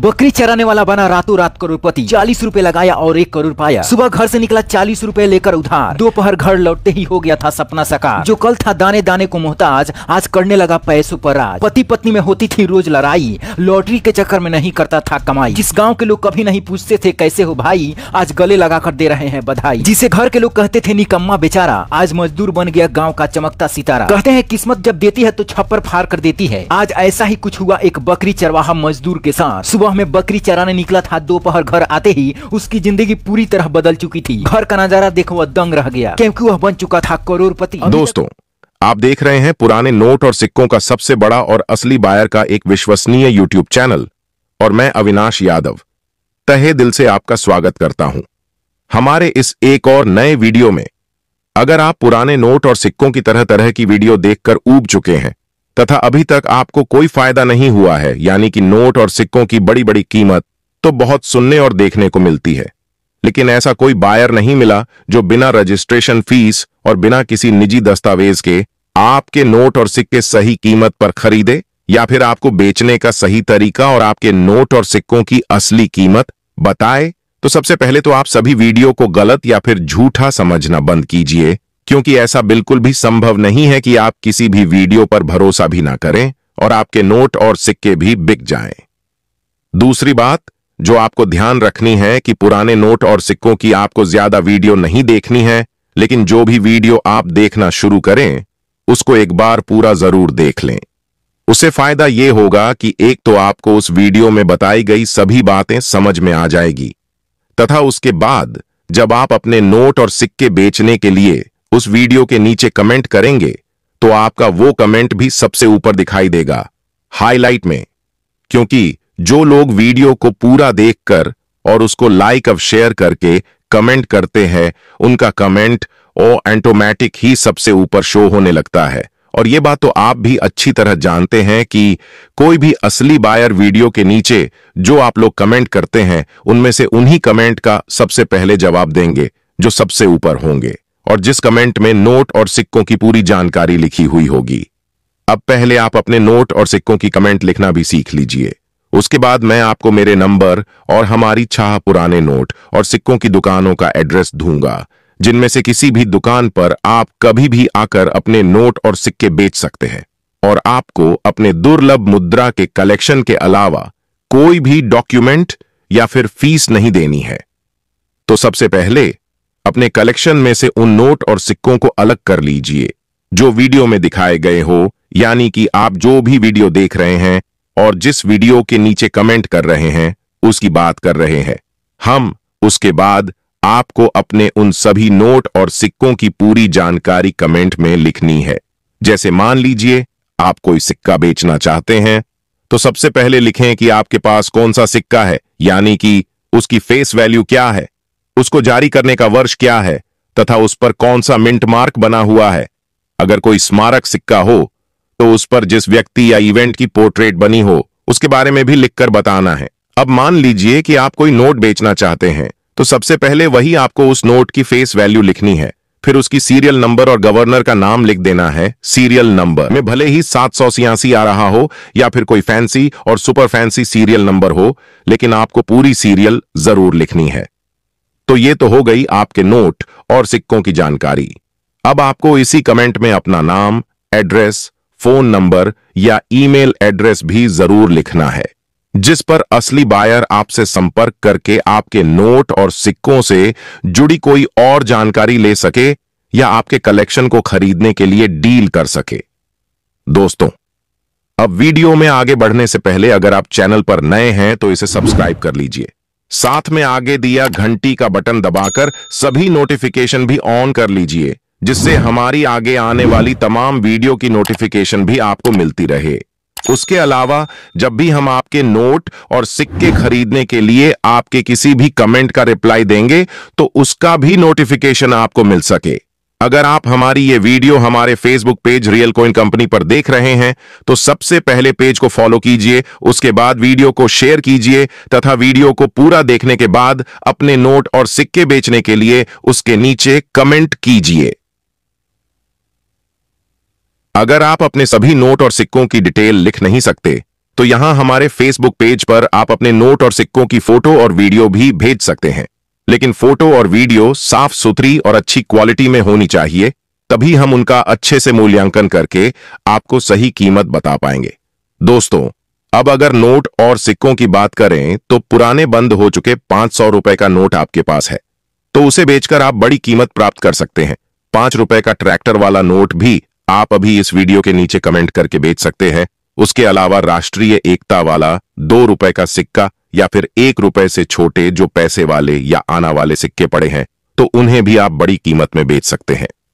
बकरी चराने वाला बना रातों रात करोड़पति चालीस रूपए लगाया और एक करोड़ पाया सुबह घर से निकला चालीस रूपए लेकर उधार दोपहर घर लौटते ही हो गया था सपना सका जो कल था दाने दाने को मोहताज आज करने लगा पैसों पर राज पति पत्नी में होती थी रोज लड़ाई लॉटरी के चक्कर में नहीं करता था कमाई जिस गाँव के लोग कभी नहीं पूछते थे कैसे हो भाई आज गले लगा कर दे रहे हैं बधाई जिसे घर के लोग कहते थे निकम्मा बेचारा आज मजदूर बन गया गाँव का चमकता सितारा कहते हैं किस्मत जब देती है तो छप्पर फार कर देती है आज ऐसा ही कुछ हुआ एक बकरी चरवाहा मजदूर के साथ सुबह सुबह में बकरी चराने निकला था दोपहर घर आते ही उसकी जिंदगी पूरी तरह बदल चुकी थी घर का नजारा देखो वह दंग रह गया क्योंकि वह बन चुका था करोड़पति दोस्तों आप देख रहे हैं पुराने नोट और सिक्कों का सबसे बड़ा और असली बायर का एक विश्वसनीय यूट्यूब चैनल और मैं अविनाश यादव तहे दिल से आपका स्वागत करता हूं हमारे इस एक और नए वीडियो में अगर आप पुराने नोट और सिक्कों की तरह तरह की वीडियो देखकर ऊब चुके हैं तथा अभी तक आपको कोई फायदा नहीं हुआ है यानी कि नोट और सिक्कों की बड़ी बड़ी कीमत तो बहुत सुनने और देखने को मिलती है लेकिन ऐसा कोई बायर नहीं मिला जो बिना रजिस्ट्रेशन फीस और बिना किसी निजी दस्तावेज के आपके नोट और सिक्के सही कीमत पर खरीदे या फिर आपको बेचने का सही तरीका और आपके नोट और सिक्कों की असली कीमत बताए तो सबसे पहले तो आप सभी वीडियो को गलत या फिर झूठा समझना बंद कीजिए क्योंकि ऐसा बिल्कुल भी संभव नहीं है कि आप किसी भी वीडियो पर भरोसा भी ना करें और आपके नोट और सिक्के भी बिक जाएं। दूसरी बात जो आपको ध्यान रखनी है कि पुराने नोट और सिक्कों की आपको ज्यादा वीडियो नहीं देखनी है लेकिन जो भी वीडियो आप देखना शुरू करें उसको एक बार पूरा जरूर देख लें उससे फायदा यह होगा कि एक तो आपको उस वीडियो में बताई गई सभी बातें समझ में आ जाएगी तथा उसके बाद जब आप अपने नोट और सिक्के बेचने के लिए उस वीडियो के नीचे कमेंट करेंगे तो आपका वो कमेंट भी सबसे ऊपर दिखाई देगा हाईलाइट में क्योंकि जो लोग वीडियो को पूरा देखकर और उसको लाइक और शेयर करके कमेंट करते हैं उनका कमेंट और एंटोमैटिक ही सबसे ऊपर शो होने लगता है और ये बात तो आप भी अच्छी तरह जानते हैं कि कोई भी असली बायर वीडियो के नीचे जो आप लोग कमेंट करते हैं उनमें से उन्हीं कमेंट का सबसे पहले जवाब देंगे जो सबसे ऊपर होंगे और जिस कमेंट में नोट और सिक्कों की पूरी जानकारी लिखी हुई होगी अब पहले आप अपने नोट और सिक्कों की कमेंट लिखना भी सीख लीजिए उसके बाद मैं आपको मेरे नंबर और हमारी छाह पुराने नोट और सिक्कों की दुकानों का एड्रेस दूंगा जिनमें से किसी भी दुकान पर आप कभी भी आकर अपने नोट और सिक्के बेच सकते हैं और आपको अपने दुर्लभ मुद्रा के कलेक्शन के अलावा कोई भी डॉक्यूमेंट या फिर फीस नहीं देनी है तो सबसे पहले अपने कलेक्शन में से उन नोट और सिक्कों को अलग कर लीजिए जो वीडियो में दिखाए गए हो यानी कि आप जो भी वीडियो देख रहे हैं और जिस वीडियो के नीचे कमेंट कर रहे हैं उसकी बात कर रहे हैं हम उसके बाद आपको अपने उन सभी नोट और सिक्कों की पूरी जानकारी कमेंट में लिखनी है जैसे मान लीजिए आप कोई सिक्का बेचना चाहते हैं तो सबसे पहले लिखें कि आपके पास कौन सा सिक्का है यानी कि उसकी फेस वैल्यू क्या है उसको जारी करने का वर्ष क्या है तथा उस पर कौन सा मिंट मार्क बना हुआ है अगर कोई स्मारक सिक्का हो तो उस पर जिस व्यक्ति या इवेंट की पोर्ट्रेट बनी हो उसके बारे में भी लिखकर बताना है अब मान लीजिए कि आप कोई नोट बेचना चाहते हैं तो सबसे पहले वही आपको उस नोट की फेस वैल्यू लिखनी है फिर उसकी सीरियल नंबर और गवर्नर का नाम लिख देना है सीरियल नंबर में भले ही सात सौ सियासी आ रहा हो या फिर कोई फैंसी और सुपर फैंसी सीरियल नंबर हो लेकिन आपको पूरी सीरियल जरूर लिखनी है तो ये तो हो गई आपके नोट और सिक्कों की जानकारी अब आपको इसी कमेंट में अपना नाम एड्रेस फोन नंबर या ईमेल एड्रेस भी जरूर लिखना है जिस पर असली बायर आपसे संपर्क करके आपके नोट और सिक्कों से जुड़ी कोई और जानकारी ले सके या आपके कलेक्शन को खरीदने के लिए डील कर सके दोस्तों अब वीडियो में आगे बढ़ने से पहले अगर आप चैनल पर नए हैं तो इसे सब्सक्राइब कर लीजिए साथ में आगे दिया घंटी का बटन दबाकर सभी नोटिफिकेशन भी ऑन कर लीजिए जिससे हमारी आगे आने वाली तमाम वीडियो की नोटिफिकेशन भी आपको मिलती रहे उसके अलावा जब भी हम आपके नोट और सिक्के खरीदने के लिए आपके किसी भी कमेंट का रिप्लाई देंगे तो उसका भी नोटिफिकेशन आपको मिल सके अगर आप हमारी ये वीडियो हमारे Facebook page Real Coin company पर देख रहे हैं तो सबसे पहले पेज को फॉलो कीजिए उसके बाद वीडियो को शेयर कीजिए तथा वीडियो को पूरा देखने के बाद अपने नोट और सिक्के बेचने के लिए उसके नीचे कमेंट कीजिए अगर आप अपने सभी नोट और सिक्कों की डिटेल लिख नहीं सकते तो यहां हमारे फेसबुक पेज पर आप अपने नोट और सिक्कों की फोटो और वीडियो भी भेज सकते हैं लेकिन फोटो और वीडियो साफ सुथरी और अच्छी क्वालिटी में होनी चाहिए तभी हम उनका अच्छे से मूल्यांकन करके आपको सही कीमत बता पाएंगे दोस्तों अब अगर नोट और सिक्कों की बात करें तो पुराने बंद हो चुके पांच सौ रुपए का नोट आपके पास है तो उसे बेचकर आप बड़ी कीमत प्राप्त कर सकते हैं पांच रुपए का ट्रैक्टर वाला नोट भी आप अभी इस वीडियो के नीचे कमेंट करके बेच सकते हैं उसके अलावा राष्ट्रीय एकता वाला दो रुपए का सिक्का या फिर एक रुपए से छोटे जो पैसे वाले या आना वाले सिक्के पड़े हैं तो उन्हें भी आप बड़ी कीमत में बेच सकते हैं